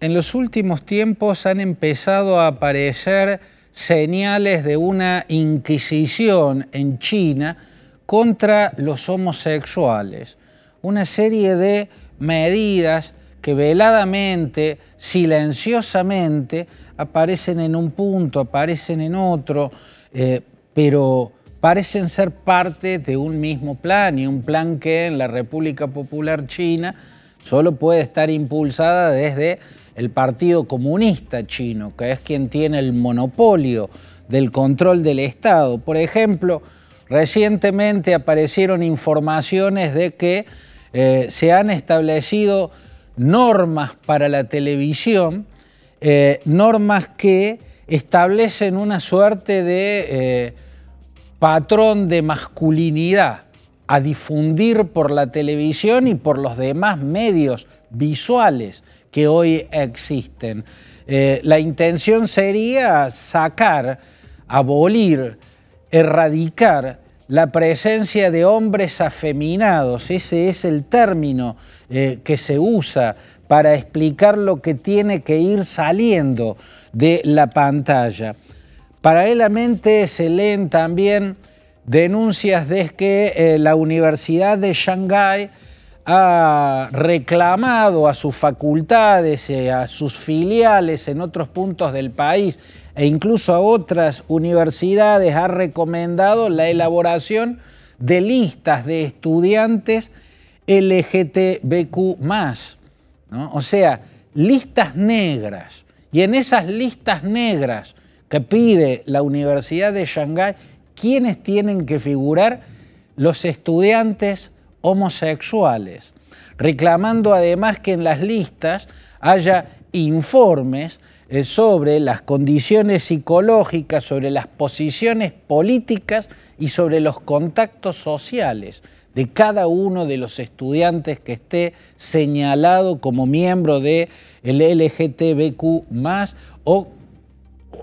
en los últimos tiempos han empezado a aparecer señales de una inquisición en China contra los homosexuales. Una serie de medidas que veladamente, silenciosamente, aparecen en un punto, aparecen en otro, eh, pero parecen ser parte de un mismo plan y un plan que en la República Popular China solo puede estar impulsada desde el Partido Comunista Chino, que es quien tiene el monopolio del control del Estado. Por ejemplo, recientemente aparecieron informaciones de que eh, se han establecido normas para la televisión, eh, normas que establecen una suerte de eh, patrón de masculinidad a difundir por la televisión y por los demás medios visuales que hoy existen. Eh, la intención sería sacar, abolir, erradicar la presencia de hombres afeminados, ese es el término eh, que se usa para explicar lo que tiene que ir saliendo de la pantalla. Paralelamente se leen también denuncias de que eh, la Universidad de Shanghái ha reclamado a sus facultades, eh, a sus filiales en otros puntos del país e incluso a otras universidades, ha recomendado la elaboración de listas de estudiantes LGTBQ o sea, listas negras. Y en esas listas negras que pide la Universidad de Shanghái, ¿quiénes tienen que figurar? Los estudiantes homosexuales, reclamando además que en las listas haya informes eh, sobre las condiciones psicológicas, sobre las posiciones políticas y sobre los contactos sociales de cada uno de los estudiantes que esté señalado como miembro del de LGTBQ o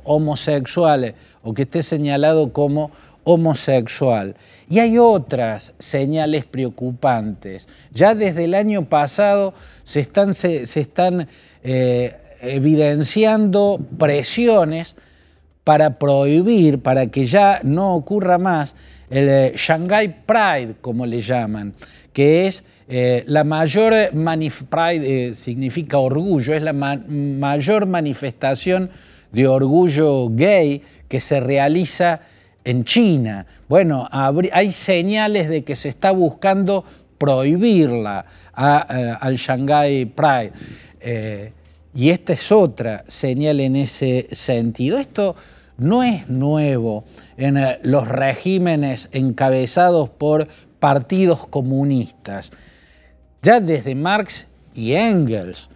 homosexuales o que esté señalado como homosexual. Y hay otras señales preocupantes. Ya desde el año pasado se están, se, están eh, evidenciando presiones para prohibir, para que ya no ocurra más el eh, Shanghai Pride, como le llaman, que es eh, la mayor significa orgullo, es la mayor manifestación de orgullo gay que se realiza en China. Bueno, hay señales de que se está buscando prohibirla eh, al Shanghai Pride. Eh, y esta es otra señal en ese sentido. Esto no es nuevo en eh, los regímenes encabezados por partidos comunistas. Ya desde Marx y Engels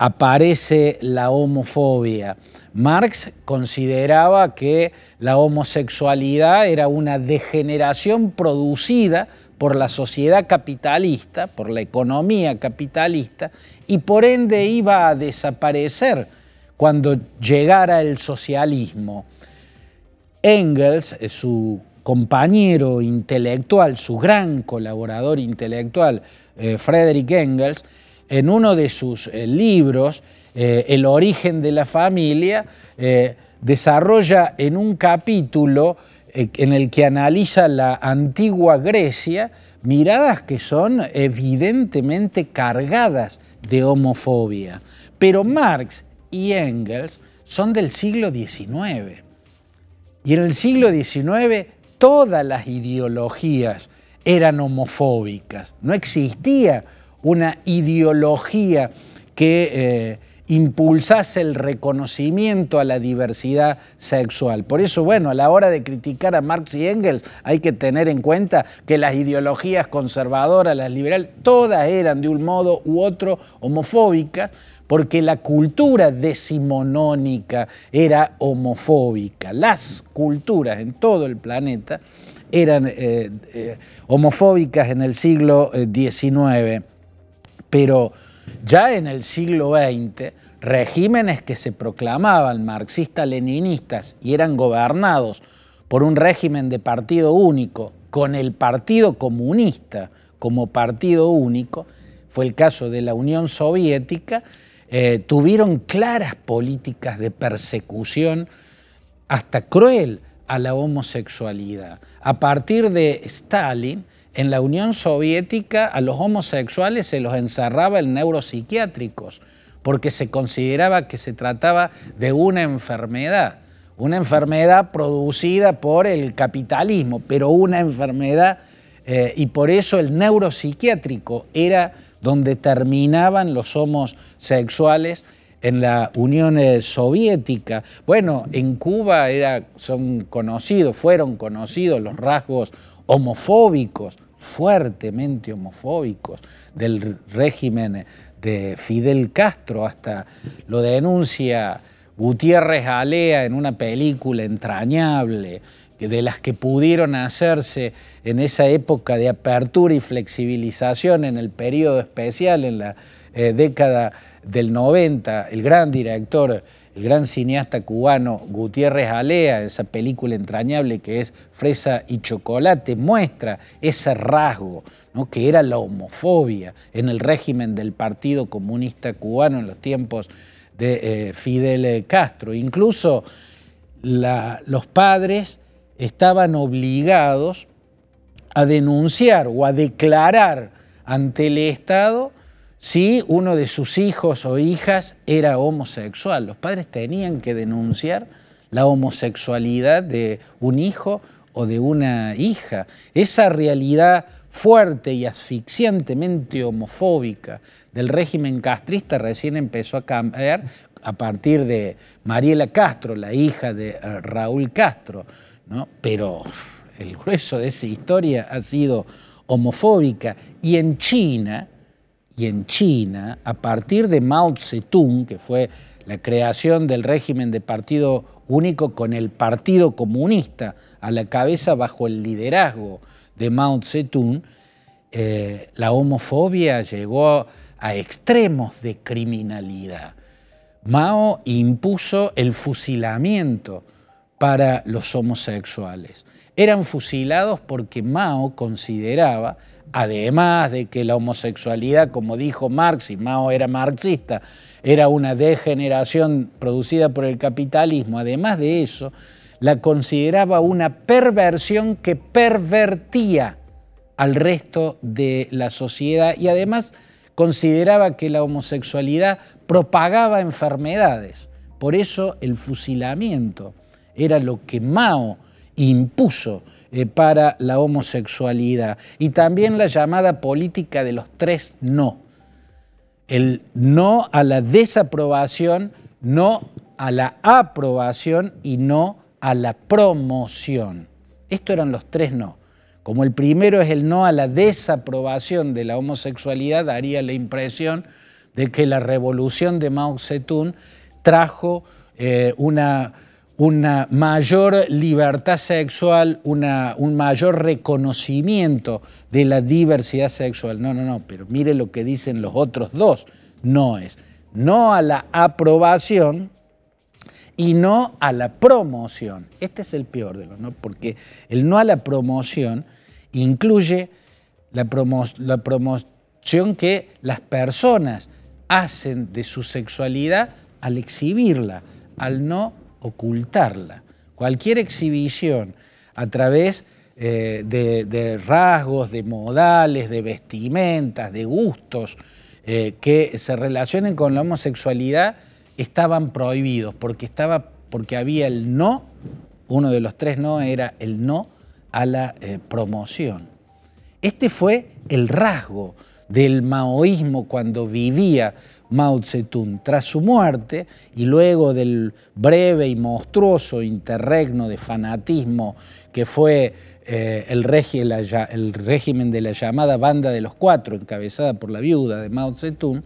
aparece la homofobia. Marx consideraba que la homosexualidad era una degeneración producida por la sociedad capitalista, por la economía capitalista, y por ende iba a desaparecer cuando llegara el socialismo. Engels, eh, su compañero intelectual, su gran colaborador intelectual, eh, Frederick Engels, en uno de sus eh, libros, eh, El origen de la familia, eh, desarrolla en un capítulo en el que analiza la antigua Grecia miradas que son evidentemente cargadas de homofobia. Pero Marx y Engels son del siglo XIX. Y en el siglo XIX todas las ideologías eran homofóbicas. No existía una ideología que eh, impulsase el reconocimiento a la diversidad sexual. Por eso, bueno, a la hora de criticar a Marx y Engels hay que tener en cuenta que las ideologías conservadoras, las liberales, todas eran de un modo u otro homofóbicas, porque la cultura decimonónica era homofóbica. Las culturas en todo el planeta eran eh, eh, homofóbicas en el siglo XIX. Pero ya en el siglo XX, regímenes que se proclamaban marxistas-leninistas y eran gobernados por un régimen de partido único, con el Partido Comunista como partido único, fue el caso de la Unión Soviética, eh, tuvieron claras políticas de persecución hasta cruel a la homosexualidad. A partir de Stalin, en la Unión Soviética a los homosexuales se los encerraba en neuropsiquiátricos porque se consideraba que se trataba de una enfermedad, una enfermedad producida por el capitalismo, pero una enfermedad, eh, y por eso el neuropsiquiátrico era donde terminaban los homosexuales en la Unión eh, Soviética. Bueno, en Cuba era, son conocidos, fueron conocidos los rasgos homofóbicos, fuertemente homofóbicos, del régimen de Fidel Castro, hasta lo denuncia Gutiérrez Alea en una película entrañable, de las que pudieron hacerse en esa época de apertura y flexibilización en el periodo especial, en la eh, década del 90, el gran director el gran cineasta cubano Gutiérrez Alea, esa película entrañable que es Fresa y Chocolate, muestra ese rasgo que era la homofobia en el régimen del Partido Comunista Cubano en los tiempos de eh, Fidel eh, Castro. Incluso los padres estaban obligados a denunciar o a declarar ante el Estado si uno de sus hijos o hijas era homosexual. Los padres tenían que denunciar la homosexualidad de un hijo o de una hija. Esa realidad fuerte y asfixiantemente homofóbica del régimen castrista recién empezó a cambiar a partir de Mariela Castro, la hija de eh, Raúl Castro, ¿no? pero el grueso de esa historia ha sido homofóbica y en China, y en China, a partir de Mao Zedong, que fue la creación del régimen de partido único con el Partido Comunista a la cabeza bajo el liderazgo de Mao Zedong, eh, la homofobia llegó a extremos de criminalidad. Mao impuso el fusilamiento para los homosexuales. Eran fusilados porque Mao consideraba además de que la homosexualidad, como dijo Marx, y Mao era marxista, era una degeneración producida por el capitalismo, además de eso, la consideraba una perversión que pervertía al resto de la sociedad y además consideraba que la homosexualidad propagaba enfermedades. Por eso el fusilamiento era lo que Mao impuso eh, para la homosexualidad y también la llamada política de los tres no. El no a la desaprobación, no a la aprobación y no a la promoción. Estos eran los tres no. Como el primero es el no a la desaprobación de la homosexualidad, daría la impresión de que la revolución de Mao Zedong trajo eh, una una mayor libertad sexual, una, un mayor reconocimiento de la diversidad sexual. No, no, no, pero mire lo que dicen los otros dos. No es. No a la aprobación y no a la promoción. Este es el peor de los no, porque el no a la promoción incluye la, la promoción que las personas hacen de su sexualidad al exhibirla, al no ocultarla. Cualquier exhibición a través eh, de, rasgos, de modales, de vestimentas, de gustos eh, que se relacionen con la homosexualidad estaban prohibidos porque, estaba, porque había el no, uno de los tres no era el no a la eh, promoción. Este fue el rasgo del maoísmo cuando vivía Mao Zedong. Tras su muerte y luego del breve y monstruoso interregno de fanatismo que fue eh, el, régimen de la llamada Banda de los Cuatro, encabezada por la viuda de Mao Zedong,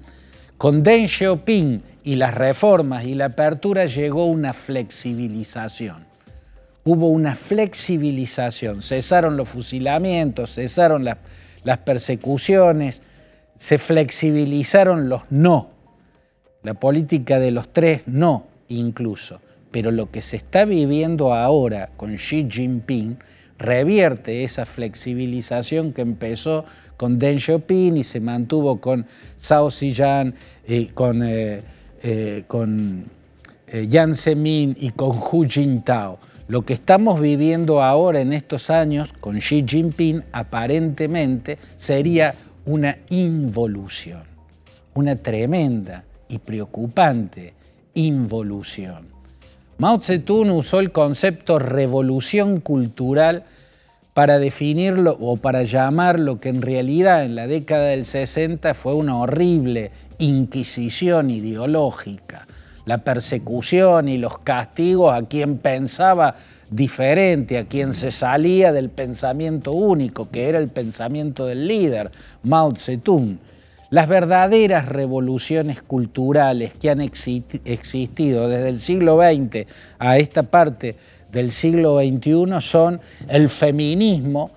con Deng Xiaoping y las reformas y la apertura llegó una flexibilización. Hubo una flexibilización, cesaron los fusilamientos, cesaron las persecuciones, se flexibilizaron los no la política de los tres no, incluso. Pero lo que se está viviendo ahora con Xi Jinping revierte esa flexibilización que empezó con Deng Xiaoping y se mantuvo con Zhao Ziyang, y eh, con, eh, eh, Yan Zemin y con Hu Jintao. Lo que estamos viviendo ahora en estos años con Xi Jinping aparentemente sería una involución, una tremenda y preocupante involución. Mao Zedong usó el concepto revolución cultural para definirlo o para llamar lo que en realidad en la década del 60 fue una horrible inquisición ideológica, la persecución y los castigos a quien pensaba diferente, a quien se salía del pensamiento único, que era el pensamiento del líder, Mao Zedong. Las verdaderas revoluciones culturales que han existido desde el siglo XX a esta parte del siglo XXI son el feminismo,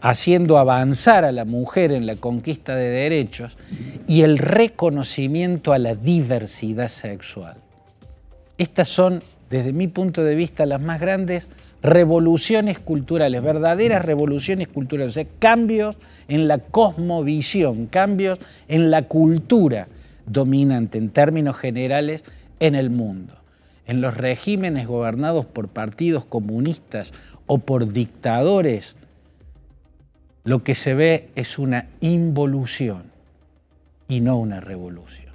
haciendo avanzar a la mujer en la conquista de derechos y el reconocimiento a la diversidad sexual. Estas son, desde mi punto de vista, las más grandes revoluciones culturales, verdaderas revoluciones culturales, cambios en la cosmovisión, cambios en la cultura dominante en términos generales en el mundo. En los regímenes gobernados por partidos comunistas o por dictadores, lo que se ve es una involución y no una revolución.